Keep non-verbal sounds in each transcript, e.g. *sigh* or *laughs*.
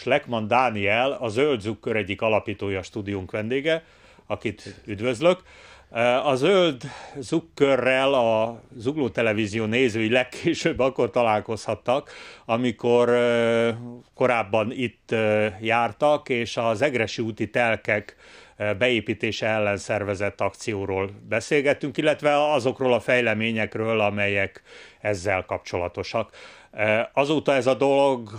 Schleckmann Dániel, a Zöld Zukkör egyik alapítója, stúdiónk vendége, akit üdvözlök. E, a Zöld Zukkörrel a Zugló Televízió nézői legkésőbb akkor találkozhattak, amikor e, korábban itt e, jártak, és az Egresi úti telkek beépítése ellen szervezett akcióról beszélgettünk, illetve azokról a fejleményekről, amelyek ezzel kapcsolatosak. Azóta ez a dolog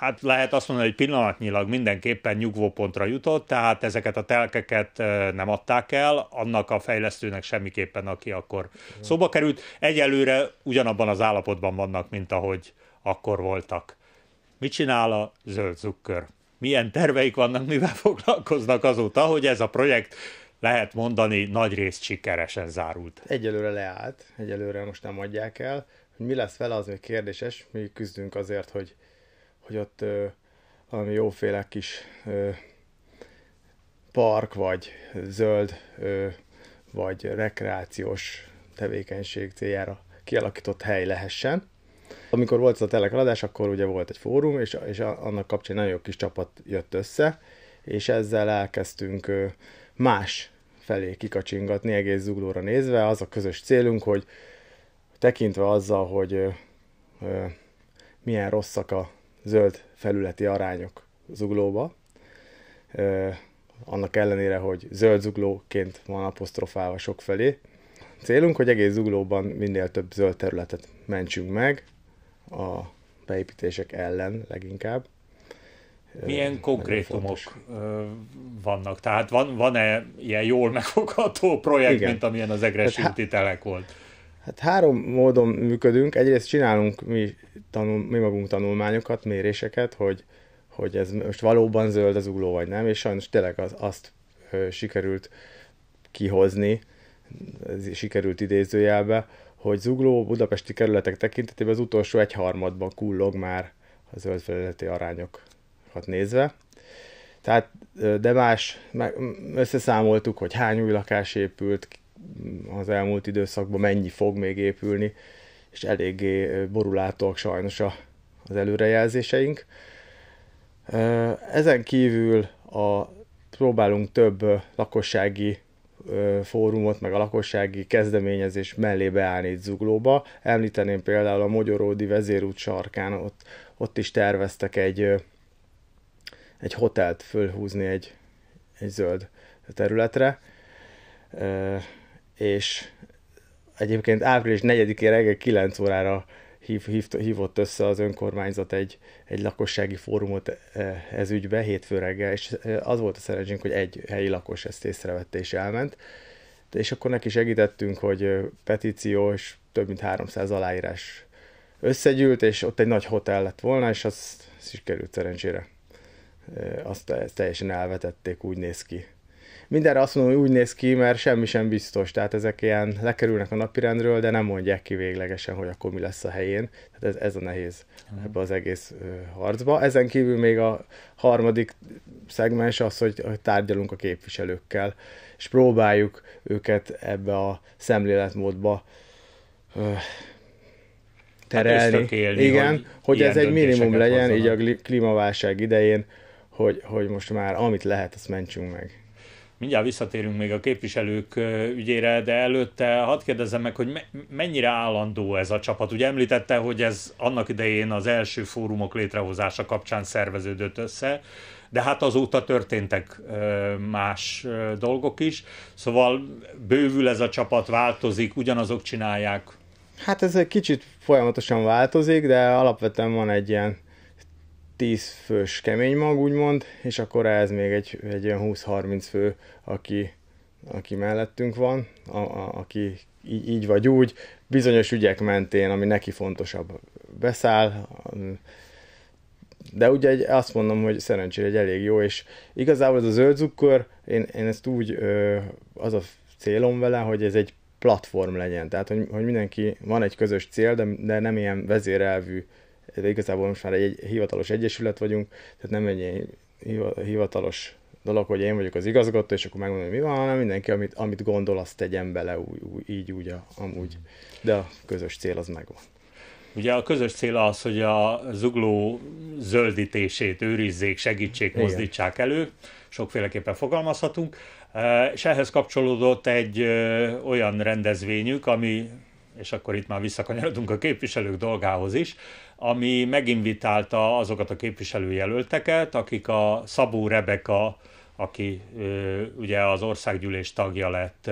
hát lehet azt mondani, hogy pillanatnyilag mindenképpen nyugvópontra jutott, tehát ezeket a telkeket nem adták el, annak a fejlesztőnek semmiképpen, aki akkor szóba került. Egyelőre ugyanabban az állapotban vannak, mint ahogy akkor voltak. Mit csinál a zöld zukkör? Milyen terveik vannak, mivel *laughs* foglalkoznak azóta, hogy ez a projekt lehet mondani, nagy részt sikeresen zárult. Egyelőre leállt, egyelőre most nem adják el. Hogy mi lesz vele, az még kérdéses. Mi küzdünk azért, hogy hogy ott ö, valami jóféle kis ö, park, vagy zöld, ö, vagy rekreációs tevékenység céljára kialakított hely lehessen. Amikor volt ez a telekaladás, akkor ugye volt egy fórum, és, és annak kapcsán nagyon jó kis csapat jött össze, és ezzel elkezdtünk más felé kikacsingatni, egész zuglóra nézve. Az a közös célunk, hogy tekintve azzal, hogy milyen rosszak a zöld felületi arányok zuglóba. Annak ellenére, hogy zöld zuglóként van apostrofálva felé. Célunk, hogy egész zuglóban minél több zöld területet mentsünk meg, a beépítések ellen leginkább. Milyen konkrétumok vannak? Tehát van, van-e ilyen jól megfogható projekt, Igen. mint amilyen az Egresi hát, telek volt? Hát három módon működünk. Egyrészt csinálunk mi, tanul, mi magunk tanulmányokat, méréseket, hogy, hogy ez most valóban zöld az ugló, vagy nem, és sajnos tényleg az, azt ö, sikerült kihozni, ez sikerült idézőjelbe, hogy zugló budapesti kerületek tekintetében az utolsó egyharmadban kullog már a zöld felületi arányokat nézve. Tehát, de más, meg összeszámoltuk, hogy hány új lakás épült, az elmúlt időszakban mennyi fog még épülni, és eléggé borulátóak sajnos az előrejelzéseink. Ezen kívül a, próbálunk több lakossági fórumot, meg a lakossági kezdeményezés mellé beállni itt Zuglóba. Említeném például a Magyaródi vezérút sarkán, ott, ott is terveztek egy, egy hotelt fölhúzni egy, egy zöld területre és egyébként április 4-én reggel 9 órára hív, hív, hívott össze az önkormányzat egy, egy lakossági fórumot e, ez ügybe hétfő reggel, és e, az volt a szerencsénk, hogy egy helyi lakos ezt észrevette és elment, és akkor neki segítettünk, hogy petíció és több mint 300 aláírás összegyűlt, és ott egy nagy hotel lett volna, és az, az is került szerencsére. E, azt teljesen elvetették, úgy néz ki mindenre azt mondom, hogy úgy néz ki, mert semmi sem biztos. Tehát ezek ilyen lekerülnek a napirendről, de nem mondják ki véglegesen, hogy akkor mi lesz a helyén. Tehát ez, ez a nehéz mhm. ebbe az egész harcba. Ezen kívül még a harmadik szegmens az, hogy tárgyalunk a képviselőkkel, és próbáljuk őket ebbe a szemléletmódba hát terelni. Hát élni, Igen, hogy, hogy ez egy minimum legyen, hozzanak. így a klímaválság idején, hogy, hogy most már amit lehet, azt mentsünk meg. Mindjárt visszatérünk még a képviselők ügyére, de előtte hadd kérdezzem meg, hogy mennyire állandó ez a csapat. Ugye említette, hogy ez annak idején az első fórumok létrehozása kapcsán szerveződött össze, de hát azóta történtek más dolgok is, szóval bővül ez a csapat, változik, ugyanazok csinálják. Hát ez egy kicsit folyamatosan változik, de alapvetően van egy ilyen 10 fős kemény mag, úgymond, és akkor ez még egy, egy olyan 20-30 fő, aki, aki mellettünk van, a, a, aki így, így vagy úgy, bizonyos ügyek mentén, ami neki fontosabb, beszáll, um, de ugye egy, azt mondom, hogy szerencsére egy elég jó, és igazából ez a zöld zukkor, én, én ezt úgy, az a célom vele, hogy ez egy platform legyen, tehát hogy, hogy mindenki, van egy közös cél, de, de nem ilyen vezérelvű de igazából most már egy, egy hivatalos egyesület vagyunk, tehát nem egy ilyen hivatalos dolog, hogy én vagyok az igazgató, és akkor megmondom, hogy mi van, hanem mindenki, amit, amit gondol, azt tegyen bele úgy, úgy, így, úgy, amúgy. De a közös cél az megvan. Ugye a közös cél az, hogy a zugló zöldítését őrizzék, segítsék, mozdítsák elő, sokféleképpen fogalmazhatunk, e, és ehhez kapcsolódott egy e, olyan rendezvényük, ami, és akkor itt már visszakanyarodunk a képviselők dolgához is, ami meginvitálta azokat a képviselőjelölteket, akik a Szabó Rebeka, aki ugye az országgyűlés tagja lett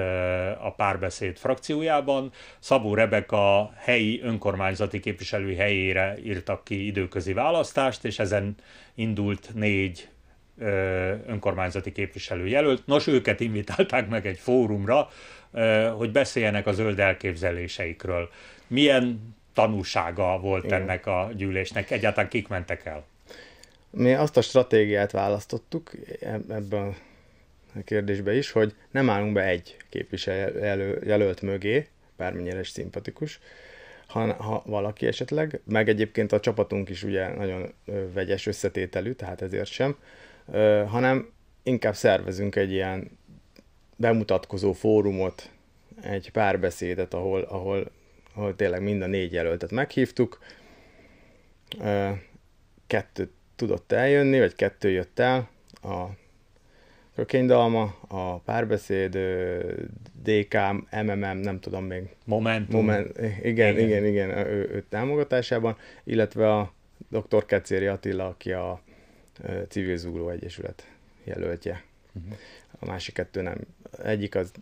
a párbeszéd frakciójában, Szabó Rebeka helyi önkormányzati képviselői helyére írtak ki időközi választást, és ezen indult négy önkormányzati önkormányzati képviselőjelölt. Nos, őket invitálták meg egy fórumra, hogy beszéljenek a zöld elképzeléseikről. Milyen tanúsága volt Igen. ennek a gyűlésnek? Egyáltalán kik mentek el? Mi azt a stratégiát választottuk e- ebben a kérdésben is, hogy nem állunk be egy képviselőjelölt mögé, bármennyire is szimpatikus, ha, ha valaki esetleg, meg egyébként a csapatunk is ugye nagyon vegyes összetételű, tehát ezért sem, hanem inkább szervezünk egy ilyen bemutatkozó fórumot, egy párbeszédet, ahol, ahol ahol tényleg mind a négy jelöltet meghívtuk, kettő tudott eljönni, vagy kettő jött el, a Kökénydalma, a Párbeszéd, DK, MMM, nem tudom még. Momentum. Moment, igen, igen, igen, igen ő, ő támogatásában, illetve a dr. Kecéri Attila, aki a Civil Zúló Egyesület jelöltje. Uh-huh. A másik kettő nem. Egyik az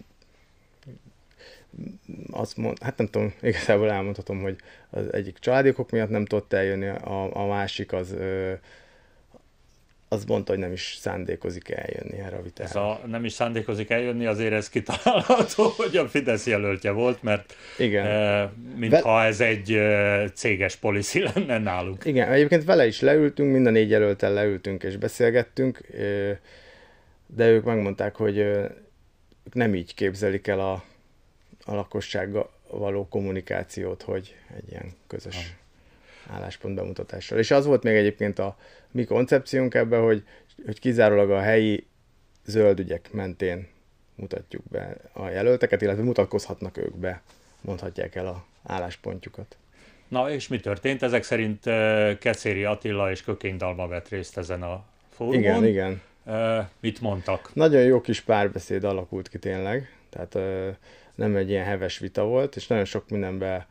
azt mond, hát nem tudom, igazából elmondhatom, hogy az egyik családokok miatt nem tudott eljönni, a, a másik az ö, az mondta, hogy nem is szándékozik eljönni erre a vitára. Ez a nem is szándékozik eljönni, azért ez kitalálható, *laughs* hogy a Fidesz jelöltje volt, mert Igen. E, mintha Ve- ez egy e, céges policy *laughs* lenne náluk. Igen, egyébként vele is leültünk, mind a négy jelöltel leültünk és beszélgettünk, de ők megmondták, hogy nem így képzelik el a a lakossággal való kommunikációt, hogy egy ilyen közös álláspont bemutatással. És az volt még egyébként a mi koncepciónk ebben, hogy, hogy kizárólag a helyi zöldügyek mentén mutatjuk be a jelölteket, illetve mutatkozhatnak ők be, mondhatják el a álláspontjukat. Na és mi történt? Ezek szerint eh, Kecéri Attila és Kökény Dalma vett részt ezen a fórumon. Igen, igen. Eh, mit mondtak? Nagyon jó kis párbeszéd alakult ki tényleg. Tehát ö, nem egy ilyen heves vita volt, és nagyon sok mindenben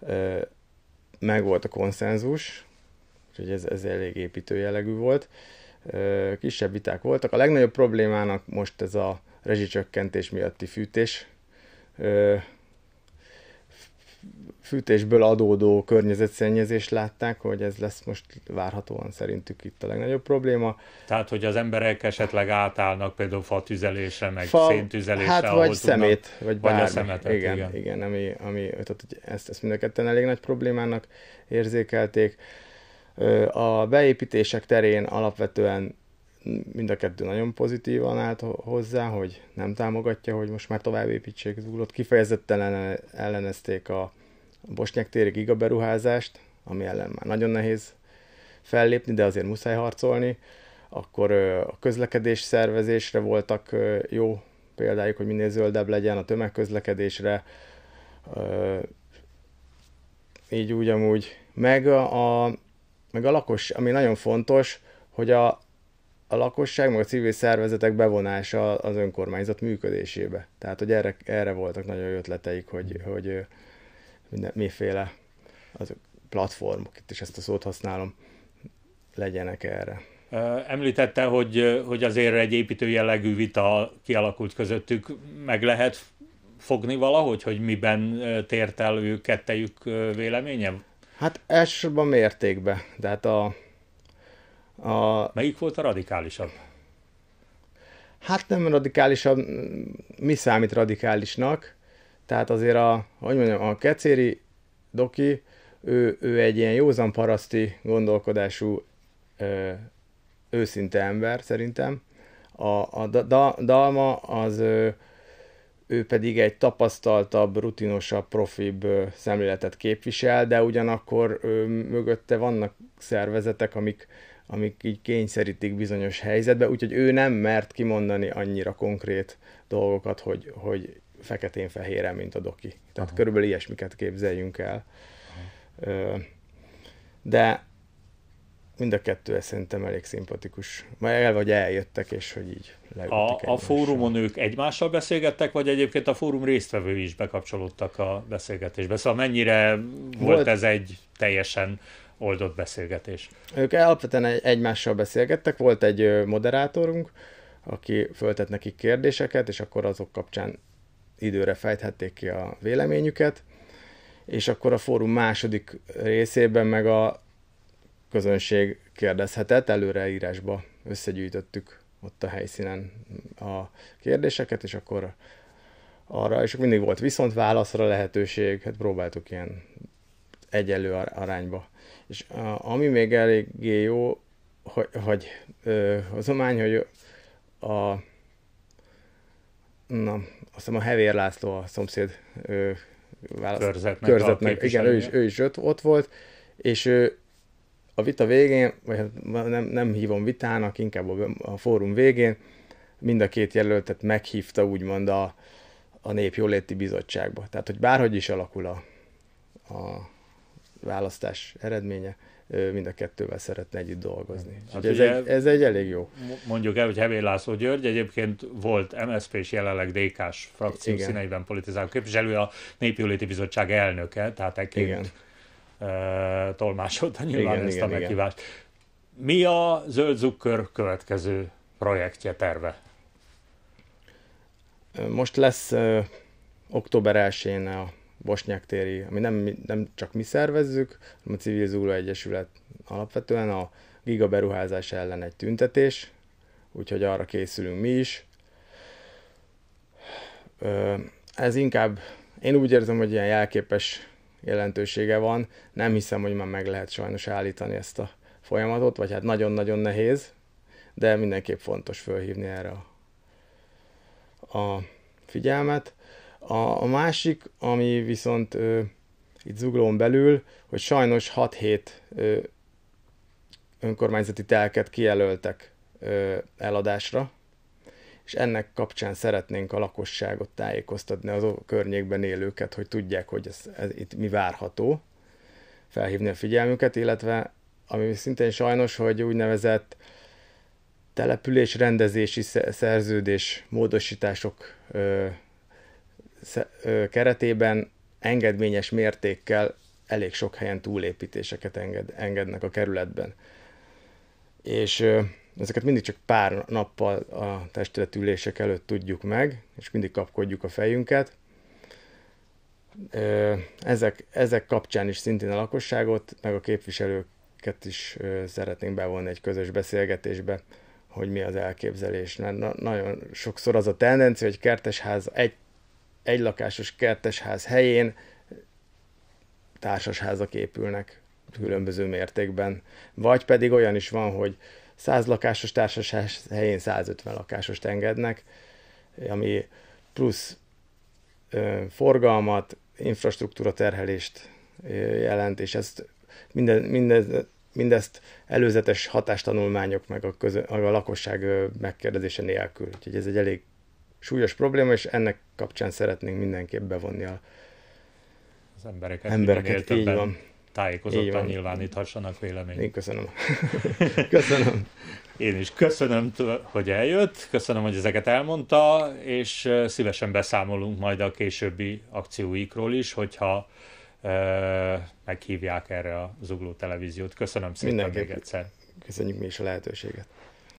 ö, megvolt a konszenzus, úgyhogy ez, ez elég építő jellegű volt. Ö, kisebb viták voltak. A legnagyobb problémának most ez a rezsicsökkentés miatti fűtés. Ö, fűtésből adódó környezetszennyezést látták, hogy ez lesz most várhatóan szerintük itt a legnagyobb probléma. Tehát, hogy az emberek esetleg átállnak például fatüzelésre, meg Fa, széntüzelésre, hát, vagy szemét, vagy, bármi. vagy a szemetet, igen. Igen, igen ami, ami tehát, ezt, ezt mind a ketten elég nagy problémának érzékelték. A beépítések terén alapvetően mind a kettő nagyon pozitívan állt hozzá, hogy nem támogatja, hogy most már tovább építsék zuglót. Kifejezetten ellenezték a a Bosnyák téri gigaberuházást, ami ellen már nagyon nehéz fellépni, de azért muszáj harcolni. Akkor a közlekedés szervezésre voltak jó példájuk, hogy minél zöldebb legyen a tömegközlekedésre, így úgy amúgy. Meg a, a, meg a lakos, ami nagyon fontos, hogy a, a lakosság, meg a civil szervezetek bevonása az önkormányzat működésébe. Tehát, hogy erre, erre voltak nagyon ötleteik, hogy, hogy minden, miféle azok platformok, itt is ezt a szót használom, legyenek erre. Említette, hogy, hogy azért egy építő jellegű vita kialakult közöttük. Meg lehet fogni valahogy, hogy miben tért el ő kettejük véleményem? Hát elsősorban mértékbe. hát a, a... Melyik volt a radikálisabb? Hát nem radikálisabb. Mi számít radikálisnak? Tehát azért a, hogy mondjam, a kecéri doki, ő, ő egy ilyen józan paraszti gondolkodású ö, őszinte ember szerintem. A, a da, da, Dalma az ö, ő pedig egy tapasztaltabb, rutinosabb, profibb ö, szemléletet képvisel, de ugyanakkor ö, mögötte vannak szervezetek, amik, amik így kényszerítik bizonyos helyzetbe, úgyhogy ő nem mert kimondani annyira konkrét dolgokat, hogy, hogy feketén-fehéren, mint a doki. Tehát Aha. körülbelül ilyesmiket képzeljünk el. Aha. De mind a kettő ez szerintem elég szimpatikus. Már el vagy eljöttek, és hogy így a, a fórumon ők egymással beszélgettek, vagy egyébként a fórum résztvevői is bekapcsolódtak a beszélgetésbe? Szóval mennyire volt, volt ez egy teljesen oldott beszélgetés? Ők alapvetően egymással beszélgettek, volt egy moderátorunk, aki föltett nekik kérdéseket, és akkor azok kapcsán időre fejthették ki a véleményüket, és akkor a fórum második részében meg a közönség kérdezhetett, előre írásba összegyűjtöttük ott a helyszínen a kérdéseket, és akkor arra, és mindig volt viszont válaszra lehetőség, hát próbáltuk ilyen egyenlő arányba. És ami még eléggé jó, hogy, hogy az omány, hogy a na, azt hiszem a Hevér László a szomszéd ő, választ, körzetnek, körzetnek igen, ő is, ő is ott, ott volt, és ő, a vita végén, vagy hát nem, nem hívom vitának, inkább a, a fórum végén, mind a két jelöltet meghívta úgymond a, a Népjóléti Bizottságba. Tehát, hogy bárhogy is alakul a, a választás eredménye, mind a kettővel szeretne együtt dolgozni. Hát ez, egy, ez egy elég jó. Mondjuk el, hogy Hevén László György egyébként volt MSZP és jelenleg DK-s frakció Igen. színeiben politizáló képviselő, a Népjóléti Bizottság elnöke, tehát ekként tolmásodta nyilván igen, ezt igen, a meghívást. Igen. Mi a Zöld Zukkör következő projektje, terve? Most lesz ö, október 1 a Bosnyák téri, ami nem, nem csak mi szervezzük, hanem a Civil Zulu Egyesület alapvetően a giga beruházás ellen egy tüntetés, úgyhogy arra készülünk mi is. Ez inkább, én úgy érzem, hogy ilyen jelképes jelentősége van. Nem hiszem, hogy már meg lehet sajnos állítani ezt a folyamatot, vagy hát nagyon-nagyon nehéz, de mindenképp fontos fölhívni erre a, a figyelmet. A, a másik, ami viszont ö, itt zuglón belül, hogy sajnos 6-7 önkormányzati telket kijelöltek ö, eladásra, és ennek kapcsán szeretnénk a lakosságot tájékoztatni, az környékben élőket, hogy tudják, hogy ez, ez itt mi várható, felhívni a figyelmüket, illetve ami szintén sajnos, hogy úgynevezett település rendezési szerződés módosítások ö, keretében engedményes mértékkel elég sok helyen túlépítéseket enged, engednek a kerületben. És ezeket mindig csak pár nappal a testületülések előtt tudjuk meg, és mindig kapkodjuk a fejünket. Ezek, ezek kapcsán is szintén a lakosságot, meg a képviselőket is szeretnénk bevonni egy közös beszélgetésbe, hogy mi az elképzelés. Mert na, nagyon sokszor az a tendencia, hogy kertesház egy egylakásos kertesház helyén társasházak épülnek különböző mértékben. Vagy pedig olyan is van, hogy 100 lakásos társasház helyén 150 lakásost engednek, ami plusz ö, forgalmat, infrastruktúra terhelést jelent, és ezt minden, minden, mindezt előzetes hatástanulmányok meg a, közö, a lakosság megkérdezése nélkül. Úgyhogy ez egy elég súlyos probléma, és ennek kapcsán szeretnénk mindenképp bevonni a az embereket, embereket így van. tájékozottan így van. nyilváníthassanak véleményt. Én köszönöm. *laughs* köszönöm. Én is köszönöm, hogy eljött, köszönöm, hogy ezeket elmondta, és szívesen beszámolunk majd a későbbi akcióikról is, hogyha e, meghívják erre a Zugló Televíziót. Köszönöm szépen Mindenképp. még egyszer. Köszönjük mi is a lehetőséget.